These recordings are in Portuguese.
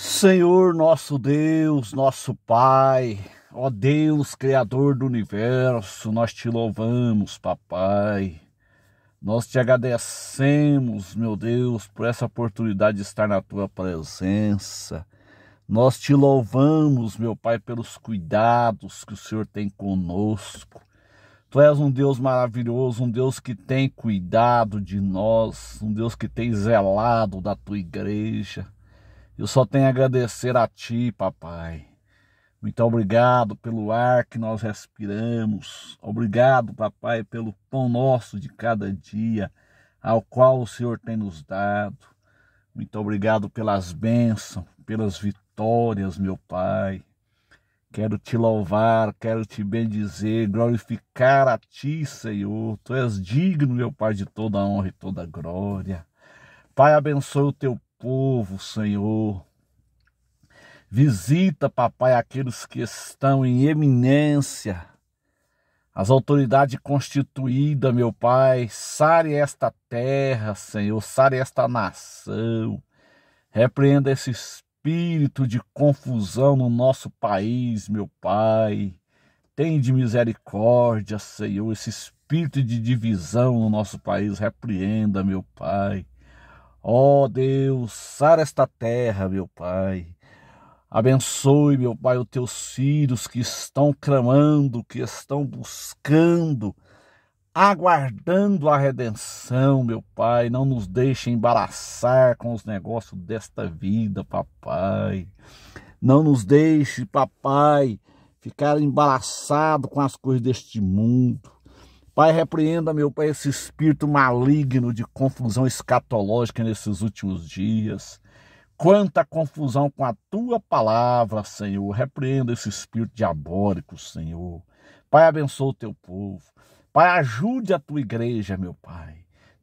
Senhor nosso Deus, nosso Pai, ó Deus Criador do universo, nós te louvamos, papai. Nós te agradecemos, meu Deus, por essa oportunidade de estar na tua presença. Nós te louvamos, meu Pai, pelos cuidados que o Senhor tem conosco. Tu és um Deus maravilhoso, um Deus que tem cuidado de nós, um Deus que tem zelado da tua igreja. Eu só tenho a agradecer a Ti, papai. Muito obrigado pelo ar que nós respiramos. Obrigado, papai, pelo pão nosso de cada dia, ao qual o Senhor tem nos dado. Muito obrigado pelas bênçãos, pelas vitórias, meu pai. Quero te louvar, quero te bendizer, glorificar a ti, Senhor. Tu és digno, meu pai, de toda honra e toda glória. Pai, abençoe o teu povo, Senhor. Visita, papai, aqueles que estão em eminência, as autoridades constituídas, meu pai. Sare esta terra, Senhor, sare esta nação. Repreenda esse espírito de confusão no nosso país, meu pai. Tem de misericórdia, Senhor, esse espírito de divisão no nosso país. Repreenda, meu pai. Ó oh Deus, sara esta terra, meu Pai. Abençoe, meu Pai, os teus filhos que estão clamando, que estão buscando, aguardando a redenção, meu Pai. Não nos deixe embaraçar com os negócios desta vida, papai. Não nos deixe, papai, ficar embaraçado com as coisas deste mundo. Pai, repreenda, meu Pai, esse espírito maligno de confusão escatológica nesses últimos dias. Quanta confusão com a tua palavra, Senhor. Repreenda esse espírito diabólico, Senhor. Pai, abençoa o teu povo. Pai, ajude a tua igreja, meu Pai.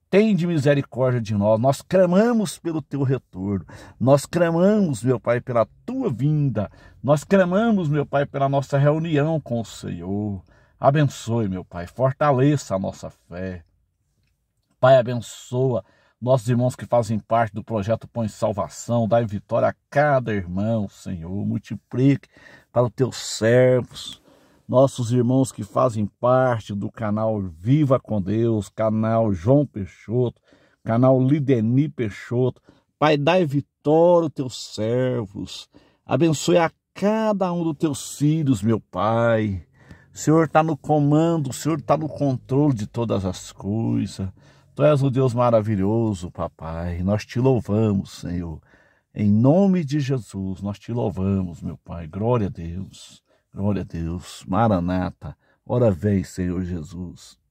Tende misericórdia de nós. Nós clamamos pelo teu retorno. Nós clamamos, meu Pai, pela tua vinda. Nós clamamos, meu Pai, pela nossa reunião com o Senhor. Abençoe, meu Pai, fortaleça a nossa fé. Pai, abençoa nossos irmãos que fazem parte do projeto Põe Salvação, dá vitória a cada irmão, Senhor. Multiplique para os teus servos, nossos irmãos que fazem parte do canal Viva com Deus, canal João Peixoto, canal Lideni Peixoto. Pai, dá vitória aos teus servos, abençoe a cada um dos teus filhos, meu Pai. O Senhor está no comando, o Senhor está no controle de todas as coisas. Tu és o Deus maravilhoso, papai. Nós te louvamos, Senhor. Em nome de Jesus, nós te louvamos, meu pai. Glória a Deus. Glória a Deus. Maranata. Ora vem, Senhor Jesus.